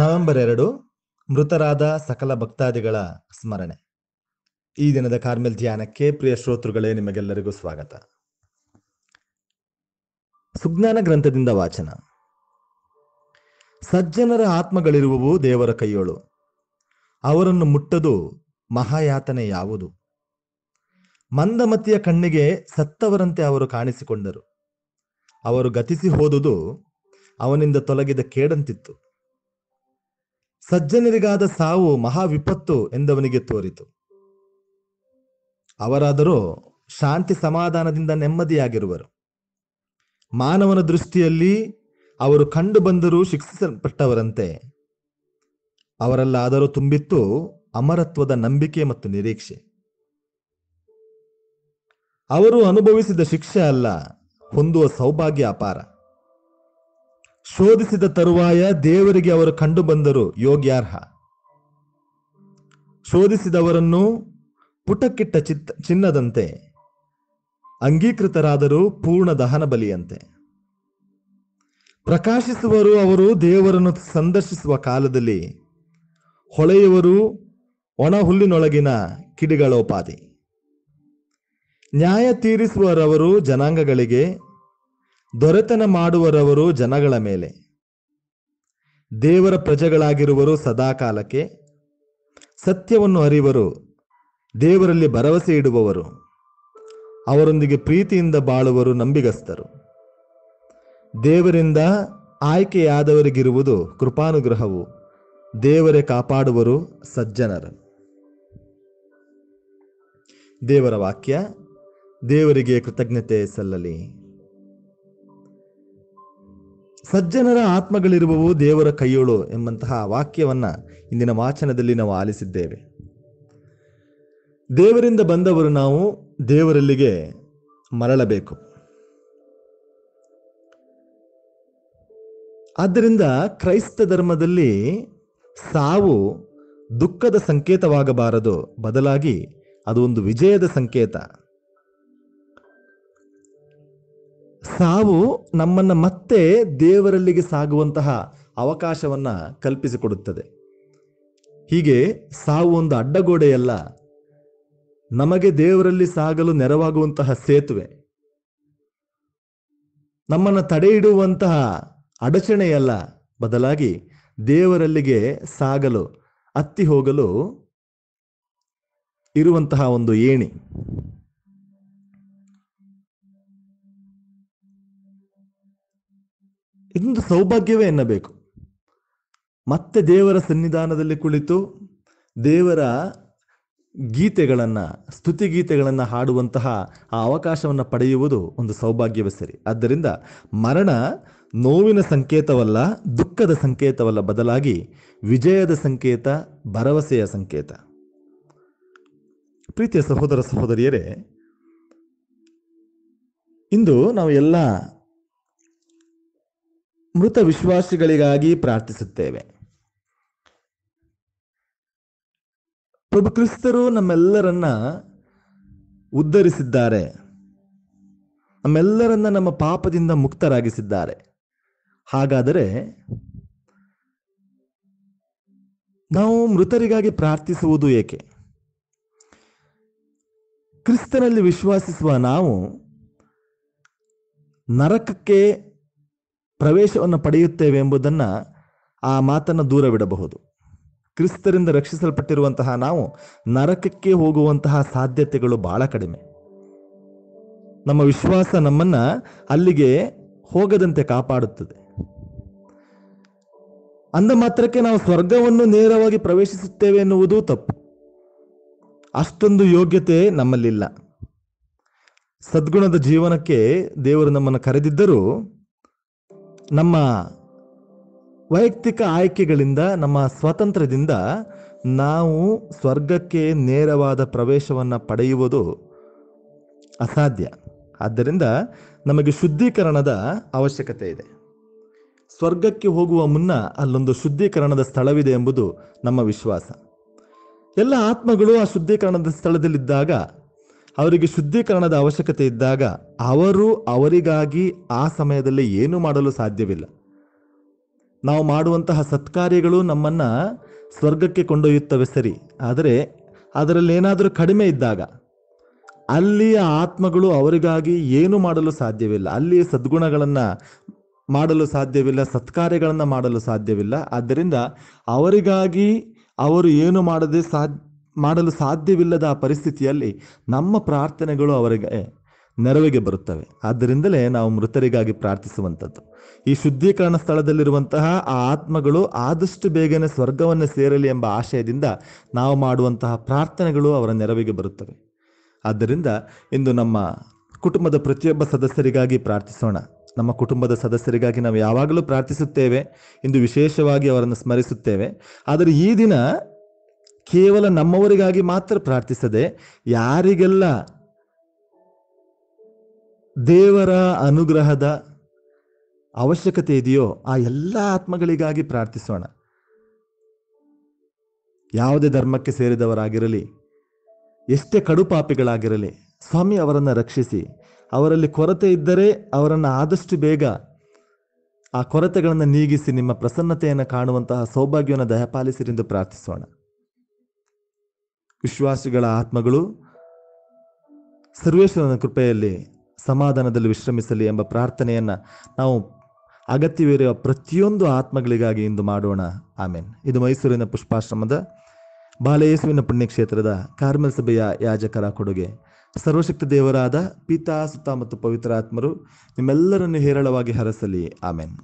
November ಎರಡು ಮೃತರಾದ ಸಕಲ ಭಕ್ತಾದಿಗಳ ಸ್ಮರಣೆ ಈ ದಿನದ ಕಾರ್ಮೆಲ್ ಧ್ಯಾನಕ್ಕೆ ಪ್ರಿಯ ಶ್ರೋತೃಗಳೇ ನಿಮಗೆಲ್ಲರಿಗೂ ಸ್ವಾಗತ ಸುಜ್ಞಾನ ಗ್ರಂಥದಿಂದ ವಾಚನ ಸಜ್ಜನರ ಆತ್ಮಗಳಿರುವವು ದೇವರ ಕೈಯೋಳು ಅವರನ್ನು ಮುಟ್ಟದು ಮಹಾಯಾತನೆ ಯಾವುದು ಮಂದಮತಿಯ ಕಣ್ಣಿಗೆ ಸತ್ತವರಂತೆ ಅವರು ಕಾಣಿಸಿಕೊಂಡರು ಅವರು ಗತಿಸಿ ಹೋದುದು ಅವನಿಂದ ತೊಲಗಿದ ಕೇಡಂತಿತ್ತು ಸಜ್ಜನರಿಗಾದ ಸಾವು ಮಹಾ ವಿಪತ್ತು ಎಂದವನಿಗೆ ತೋರಿತು ಅವರಾದರೂ ಶಾಂತಿ ಸಮಾಧಾನದಿಂದ ನೆಮ್ಮದಿಯಾಗಿರುವರು ಮಾನವನ ದೃಷ್ಟಿಯಲ್ಲಿ ಅವರು ಕಂಡು ಬಂದರೂ ಶಿಕ್ಷಿಸಲ್ಪಟ್ಟವರಂತೆ ಅವರಲ್ಲಾದರೂ ತುಂಬಿತ್ತು ಅಮರತ್ವದ ನಂಬಿಕೆ ಮತ್ತು ನಿರೀಕ್ಷೆ ಅವರು ಅನುಭವಿಸಿದ ಶಿಕ್ಷೆ ಅಲ್ಲ ಹೊಂದುವ ಸೌಭಾಗ್ಯ ಅಪಾರ ಶೋಧಿಸಿದ ತರುವಾಯ ದೇವರಿಗೆ ಅವರು ಕಂಡು ಬಂದರು ಯೋಗ್ಯಾರ್ಹ ಶೋಧಿಸಿದವರನ್ನು ಪುಟಕ್ಕಿಟ್ಟ ಚಿತ್ತ ಚಿನ್ನದಂತೆ ಅಂಗೀಕೃತರಾದರೂ ಪೂರ್ಣ ದಹನ ಬಲಿಯಂತೆ ಪ್ರಕಾಶಿಸುವರು ಅವರು ದೇವರನ್ನು ಸಂದರ್ಶಿಸುವ ಕಾಲದಲ್ಲಿ ಹೊಳೆಯುವರು ಒಣ ಹುಲ್ಲಿನೊಳಗಿನ ಕಿಡಿಗಳೋಪಾದಿ ನ್ಯಾಯ ತೀರಿಸುವರವರು ಜನಾಂಗಗಳಿಗೆ ದೊರೆತನ ಮಾಡುವರವರು ಜನಗಳ ಮೇಲೆ ದೇವರ ಪ್ರಜೆಗಳಾಗಿರುವರು ಸದಾಕಾಲಕ್ಕೆ ಸತ್ಯವನ್ನು ಅರಿವರು ದೇವರಲ್ಲಿ ಭರವಸೆ ಇಡುವವರು ಅವರೊಂದಿಗೆ ಪ್ರೀತಿಯಿಂದ ಬಾಳುವರು ನಂಬಿಗಸ್ತರು ದೇವರಿಂದ ಆಯ್ಕೆಯಾದವರಿಗಿರುವುದು ಕೃಪಾನುಗ್ರಹವು ದೇವರೇ ಕಾಪಾಡುವರು ಸಜ್ಜನರು ದೇವರ ವಾಕ್ಯ ದೇವರಿಗೆ ಕೃತಜ್ಞತೆ ಸಲ್ಲಲಿ ಸಜ್ಜನರ ಆತ್ಮಗಳಿರುವವು ದೇವರ ಕೈಯೋಳು ಎಂಬಂತಹ ವಾಕ್ಯವನ್ನು ಇಂದಿನ ವಾಚನದಲ್ಲಿ ನಾವು ಆಲಿಸಿದ್ದೇವೆ ದೇವರಿಂದ ಬಂದವರು ನಾವು ದೇವರಲ್ಲಿಗೆ ಮರಳಬೇಕು ಆದ್ದರಿಂದ ಕ್ರೈಸ್ತ ಧರ್ಮದಲ್ಲಿ ಸಾವು ದುಃಖದ ಸಂಕೇತವಾಗಬಾರದು ಬದಲಾಗಿ ಅದು ಒಂದು ವಿಜಯದ ಸಂಕೇತ ಸಾವು ನಮ್ಮನ್ನು ಮತ್ತೆ ದೇವರಲ್ಲಿಗೆ ಸಾಗುವಂತಹ ಅವಕಾಶವನ್ನು ಕಲ್ಪಿಸಿಕೊಡುತ್ತದೆ ಹೀಗೆ ಸಾವು ಒಂದು ಅಡ್ಡಗೋಡೆಯಲ್ಲ ನಮಗೆ ದೇವರಲ್ಲಿ ಸಾಗಲು ನೆರವಾಗುವಂತಹ ಸೇತುವೆ ನಮ್ಮನ್ನು ತಡೆ ಇಡುವಂತಹ ಅಡಚಣೆಯಲ್ಲ ಬದಲಾಗಿ ದೇವರಲ್ಲಿಗೆ ಸಾಗಲು ಅತ್ತಿ ಹೋಗಲು ಇರುವಂತಹ ಒಂದು ಏಣಿ ಇದೊಂದು ಸೌಭಾಗ್ಯವೇ ಎನ್ನಬೇಕು ಮತ್ತೆ ದೇವರ ಸನ್ನಿಧಾನದಲ್ಲಿ ಕುಳಿತು ದೇವರ ಗೀತೆಗಳನ್ನು ಸ್ತುತಿ ಗೀತೆಗಳನ್ನು ಹಾಡುವಂತಹ ಆ ಅವಕಾಶವನ್ನು ಪಡೆಯುವುದು ಒಂದು ಸೌಭಾಗ್ಯವೇ ಸರಿ ಆದ್ದರಿಂದ ಮರಣ ನೋವಿನ ಸಂಕೇತವಲ್ಲ ದುಃಖದ ಸಂಕೇತವಲ್ಲ ಬದಲಾಗಿ ವಿಜಯದ ಸಂಕೇತ ಭರವಸೆಯ ಸಂಕೇತ ಪ್ರೀತಿಯ ಸಹೋದರ ಸಹೋದರಿಯರೇ ಇಂದು ನಾವು ಎಲ್ಲ ಮೃತ ವಿಶ್ವಾಸಿಗಳಿಗಾಗಿ ಪ್ರಾರ್ಥಿಸುತ್ತೇವೆ ಪ್ರಭು ಕ್ರಿಸ್ತರು ನಮ್ಮೆಲ್ಲರನ್ನ ಉದ್ಧರಿಸಿದ್ದಾರೆ ನಮ್ಮೆಲ್ಲರನ್ನ ನಮ್ಮ ಪಾಪದಿಂದ ಮುಕ್ತರಾಗಿಸಿದ್ದಾರೆ ಹಾಗಾದರೆ ನಾವು ಮೃತರಿಗಾಗಿ ಪ್ರಾರ್ಥಿಸುವುದು ಏಕೆ ಕ್ರಿಸ್ತನಲ್ಲಿ ವಿಶ್ವಾಸಿಸುವ ನಾವು ನರಕಕ್ಕೆ ಪ್ರವೇಶವನ್ನು ಪಡೆಯುತ್ತೇವೆ ಎಂಬುದನ್ನು ಆ ಮಾತನ್ನು ದೂರವಿಡಬಹುದು ಕ್ರಿಸ್ತರಿಂದ ರಕ್ಷಿಸಲ್ಪಟ್ಟಿರುವಂತಹ ನಾವು ನರಕಕ್ಕೆ ಹೋಗುವಂತಹ ಸಾಧ್ಯತೆಗಳು ಬಹಳ ಕಡಿಮೆ ನಮ್ಮ ವಿಶ್ವಾಸ ನಮ್ಮನ್ನ ಅಲ್ಲಿಗೆ ಹೋಗದಂತೆ ಕಾಪಾಡುತ್ತದೆ ಅಂದ ಮಾತ್ರಕ್ಕೆ ನಾವು ಸ್ವರ್ಗವನ್ನು ನೇರವಾಗಿ ಪ್ರವೇಶಿಸುತ್ತೇವೆ ಎನ್ನುವುದು ತಪ್ಪು ಅಷ್ಟೊಂದು ಯೋಗ್ಯತೆ ನಮ್ಮಲ್ಲಿಲ್ಲ ಸದ್ಗುಣದ ಜೀವನಕ್ಕೆ ದೇವರು ನಮ್ಮನ್ನು ಕರೆದಿದ್ದರೂ ನಮ್ಮ ವೈಯಕ್ತಿಕ ಆಯ್ಕೆಗಳಿಂದ ನಮ್ಮ ಸ್ವಾತಂತ್ರ್ಯದಿಂದ ನಾವು ಸ್ವರ್ಗಕ್ಕೆ ನೇರವಾದ ಪ್ರವೇಶವನ್ನು ಪಡೆಯುವುದು ಅಸಾಧ್ಯ ಆದ್ದರಿಂದ ನಮಗೆ ಶುದ್ಧೀಕರಣದ ಅವಶ್ಯಕತೆ ಇದೆ ಸ್ವರ್ಗಕ್ಕೆ ಹೋಗುವ ಮುನ್ನ ಅಲ್ಲೊಂದು ಶುದ್ಧೀಕರಣದ ಸ್ಥಳವಿದೆ ಎಂಬುದು ನಮ್ಮ ವಿಶ್ವಾಸ ಎಲ್ಲ ಆತ್ಮಗಳು ಆ ಶುದ್ಧೀಕರಣದ ಸ್ಥಳದಲ್ಲಿದ್ದಾಗ ಅವರಿಗೆ ಶುದ್ಧೀಕರಣದ ಅವಶ್ಯಕತೆ ಇದ್ದಾಗ ಅವರು ಅವರಿಗಾಗಿ ಆ ಸಮಯದಲ್ಲಿ ಏನು ಮಾಡಲು ಸಾಧ್ಯವಿಲ್ಲ ನಾವು ಮಾಡುವಂತಹ ಸತ್ಕಾರ್ಯಗಳು ನಮ್ಮನ್ನು ಸ್ವರ್ಗಕ್ಕೆ ಕೊಂಡೊಯ್ಯುತ್ತವೆ ಸರಿ ಆದರೆ ಅದರಲ್ಲಿ ಏನಾದರೂ ಕಡಿಮೆ ಇದ್ದಾಗ ಅಲ್ಲಿಯ ಆತ್ಮಗಳು ಅವರಿಗಾಗಿ ಏನು ಮಾಡಲು ಸಾಧ್ಯವಿಲ್ಲ ಅಲ್ಲಿಯ ಸದ್ಗುಣಗಳನ್ನು ಮಾಡಲು ಸಾಧ್ಯವಿಲ್ಲ ಸತ್ಕಾರ್ಯಗಳನ್ನು ಮಾಡಲು ಸಾಧ್ಯವಿಲ್ಲ ಆದ್ದರಿಂದ ಅವರಿಗಾಗಿ ಅವರು ಏನು ಮಾಡದೆ ಸಾಧ್ಯ ಮಾಡಲು ಸಾಧ್ಯವಿಲ್ಲದ ಆ ಪರಿಸ್ಥಿತಿಯಲ್ಲಿ ನಮ್ಮ ಪ್ರಾರ್ಥನೆಗಳು ಅವರಿಗೆ ನೆರವಿಗೆ ಬರುತ್ತವೆ ಆದ್ದರಿಂದಲೇ ನಾವು ಮೃತರಿಗಾಗಿ ಪ್ರಾರ್ಥಿಸುವಂಥದ್ದು ಈ ಶುದ್ಧೀಕರಣ ಸ್ಥಳದಲ್ಲಿರುವಂತಹ ಆ ಆತ್ಮಗಳು ಆದಷ್ಟು ಬೇಗನೆ ಸ್ವರ್ಗವನ್ನು ಸೇರಲಿ ಎಂಬ ಆಶಯದಿಂದ ನಾವು ಮಾಡುವಂತಹ ಪ್ರಾರ್ಥನೆಗಳು ಅವರ ನೆರವಿಗೆ ಬರುತ್ತವೆ ಆದ್ದರಿಂದ ಇಂದು ನಮ್ಮ ಕುಟುಂಬದ ಪ್ರತಿಯೊಬ್ಬ ಸದಸ್ಯರಿಗಾಗಿ ಪ್ರಾರ್ಥಿಸೋಣ ನಮ್ಮ ಕುಟುಂಬದ ಸದಸ್ಯರಿಗಾಗಿ ನಾವು ಯಾವಾಗಲೂ ಪ್ರಾರ್ಥಿಸುತ್ತೇವೆ ಇಂದು ವಿಶೇಷವಾಗಿ ಅವರನ್ನು ಸ್ಮರಿಸುತ್ತೇವೆ ಆದರೆ ಈ ದಿನ ಕೇವಲ ನಮ್ಮವರಿಗಾಗಿ ಮಾತ್ರ ಪ್ರಾರ್ಥಿಸದೆ ಯಾರಿಗೆಲ್ಲ ದೇವರ ಅನುಗ್ರಹದ ಅವಶ್ಯಕತೆ ಇದೆಯೋ ಆ ಎಲ್ಲ ಆತ್ಮಗಳಿಗಾಗಿ ಪ್ರಾರ್ಥಿಸೋಣ ಯಾವುದೇ ಧರ್ಮಕ್ಕೆ ಸೇರಿದವರಾಗಿರಲಿ ಎಷ್ಟೇ ಕಡು ಪಾಪಿಗಳಾಗಿರಲಿ ಸ್ವಾಮಿ ಅವರನ್ನು ರಕ್ಷಿಸಿ ಅವರಲ್ಲಿ ಕೊರತೆ ಇದ್ದರೆ ಅವರನ್ನು ಆದಷ್ಟು ಬೇಗ ಆ ಕೊರತೆಗಳನ್ನು ನೀಗಿಸಿ ನಿಮ್ಮ ಪ್ರಸನ್ನತೆಯನ್ನು ಕಾಣುವಂತಹ ಸೌಭಾಗ್ಯವನ್ನು ದಯಪಾಲಿಸಿರೆಂದು ಪ್ರಾರ್ಥಿಸೋಣ ವಿಶ್ವಾಸಿಗಳ ಆತ್ಮಗಳು ಸರ್ವೇಶ್ವರನ ಕೃಪೆಯಲ್ಲಿ ಸಮಾಧಾನದಲ್ಲಿ ವಿಶ್ರಮಿಸಲಿ ಎಂಬ ಪ್ರಾರ್ಥನೆಯನ್ನು ನಾವು ಅಗತ್ಯವಿರುವ ಪ್ರತಿಯೊಂದು ಆತ್ಮಗಳಿಗಾಗಿ ಇಂದು ಮಾಡೋಣ ಆಮೇನ್ ಇದು ಮೈಸೂರಿನ ಪುಷ್ಪಾಶ್ರಮದ ಬಾಲಯೇಸುವಿನ ಪುಣ್ಯಕ್ಷೇತ್ರದ ಕಾರ್ಮೆಲ್ ಸಭೆಯ ಯಾಜಕರ ಕೊಡುಗೆ ಸರ್ವಶಕ್ತ ದೇವರಾದ ಪಿತಾ ಸುತ್ತ ಮತ್ತು ಆತ್ಮರು ನಿಮ್ಮೆಲ್ಲರನ್ನು ಹೇರಳವಾಗಿ ಹರಸಲಿ ಆಮೇನ್